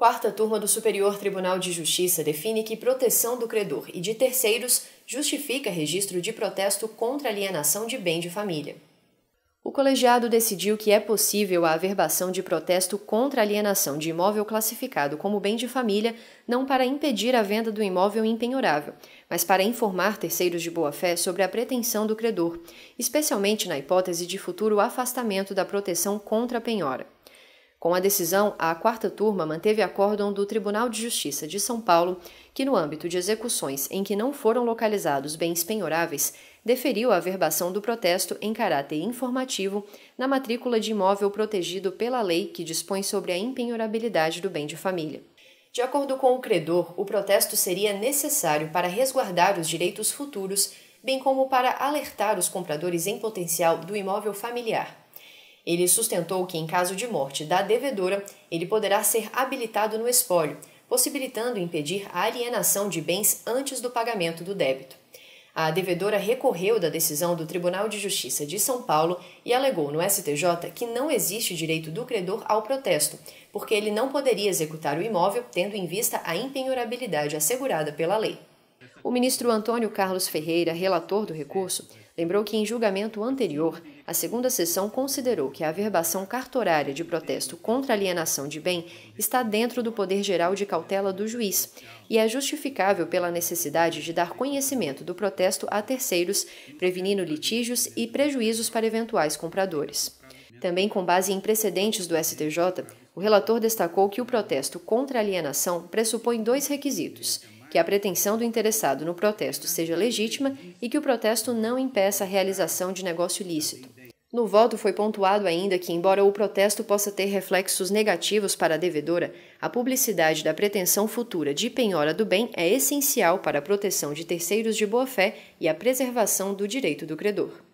Quarta turma do Superior Tribunal de Justiça define que proteção do credor e de terceiros justifica registro de protesto contra alienação de bem de família. O colegiado decidiu que é possível a averbação de protesto contra alienação de imóvel classificado como bem de família, não para impedir a venda do imóvel impenhorável, mas para informar terceiros de boa-fé sobre a pretensão do credor, especialmente na hipótese de futuro afastamento da proteção contra a penhora. Com a decisão, a quarta turma manteve acórdão do Tribunal de Justiça de São Paulo, que, no âmbito de execuções em que não foram localizados bens penhoráveis, deferiu a averbação do protesto em caráter informativo na matrícula de imóvel protegido pela lei que dispõe sobre a impenhorabilidade do bem de família. De acordo com o credor, o protesto seria necessário para resguardar os direitos futuros, bem como para alertar os compradores em potencial do imóvel familiar. Ele sustentou que, em caso de morte da devedora, ele poderá ser habilitado no espólio, possibilitando impedir a alienação de bens antes do pagamento do débito. A devedora recorreu da decisão do Tribunal de Justiça de São Paulo e alegou no STJ que não existe direito do credor ao protesto, porque ele não poderia executar o imóvel tendo em vista a impenhorabilidade assegurada pela lei. O ministro Antônio Carlos Ferreira, relator do recurso, lembrou que, em julgamento anterior, a segunda sessão considerou que a averbação cartorária de protesto contra alienação de bem está dentro do poder geral de cautela do juiz e é justificável pela necessidade de dar conhecimento do protesto a terceiros, prevenindo litígios e prejuízos para eventuais compradores. Também com base em precedentes do STJ, o relator destacou que o protesto contra alienação pressupõe dois requisitos que a pretensão do interessado no protesto seja legítima e que o protesto não impeça a realização de negócio lícito. No voto foi pontuado ainda que, embora o protesto possa ter reflexos negativos para a devedora, a publicidade da pretensão futura de penhora do bem é essencial para a proteção de terceiros de boa-fé e a preservação do direito do credor.